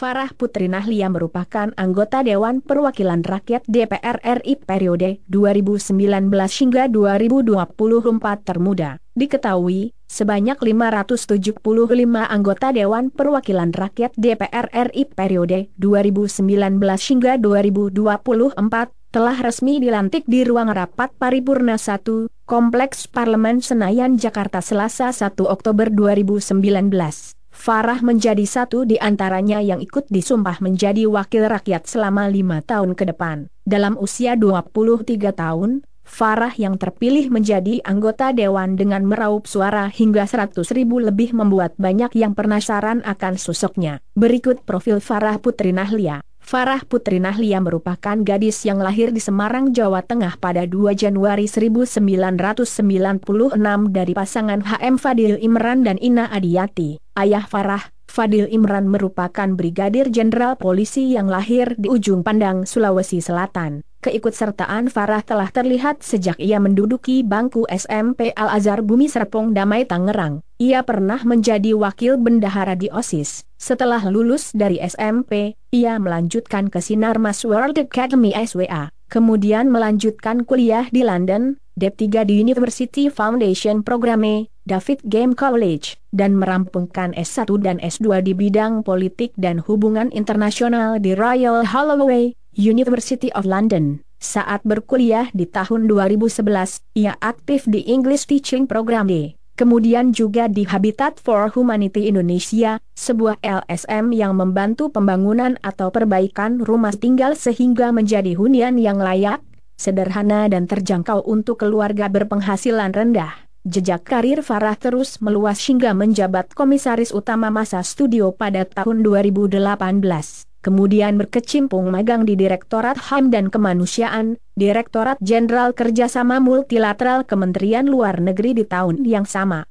Farah Putri Nahlia merupakan anggota Dewan Perwakilan Rakyat DPR RI periode 2019 hingga 2024 termuda. Diketahui, sebanyak 575 anggota Dewan Perwakilan Rakyat DPR RI periode 2019 hingga 2024 telah resmi dilantik di ruang rapat paripurna 1, Kompleks Parlemen Senayan Jakarta Selasa 1 Oktober 2019. Farah menjadi satu di antaranya yang ikut disumpah menjadi wakil rakyat selama lima tahun ke depan. Dalam usia 23 tahun, Farah yang terpilih menjadi anggota Dewan dengan meraup suara hingga 100 ribu lebih membuat banyak yang penasaran akan sosoknya. Berikut profil Farah Putri Nahlia. Farah Putri Nahlia merupakan gadis yang lahir di Semarang, Jawa Tengah pada 2 Januari 1996 dari pasangan HM Fadil Imran dan Ina Adiyati. Ayah Farah, Fadil Imran merupakan Brigadir Jenderal Polisi yang lahir di ujung pandang Sulawesi Selatan. Keikutsertaan Farah telah terlihat sejak ia menduduki bangku SMP Al-Azhar Bumi Serpong Damai Tangerang. Ia pernah menjadi wakil bendahara di OSIS. Setelah lulus dari SMP, ia melanjutkan ke Sinarmas World Academy SWA, kemudian melanjutkan kuliah di London, D3 di University Foundation Programme, David Game College, dan merampungkan S1 dan S2 di bidang politik dan hubungan internasional di Royal Holloway, University of London. Saat berkuliah di tahun 2011, ia aktif di English Teaching Program D. E, kemudian juga di Habitat for Humanity Indonesia, sebuah LSM yang membantu pembangunan atau perbaikan rumah tinggal sehingga menjadi hunian yang layak, sederhana dan terjangkau untuk keluarga berpenghasilan rendah. Jejak karir Farah terus meluas hingga menjabat komisaris utama masa studio pada tahun 2018 kemudian berkecimpung magang di Direktorat HAM dan Kemanusiaan, Direktorat Jenderal Kerjasama Multilateral Kementerian Luar Negeri di tahun yang sama.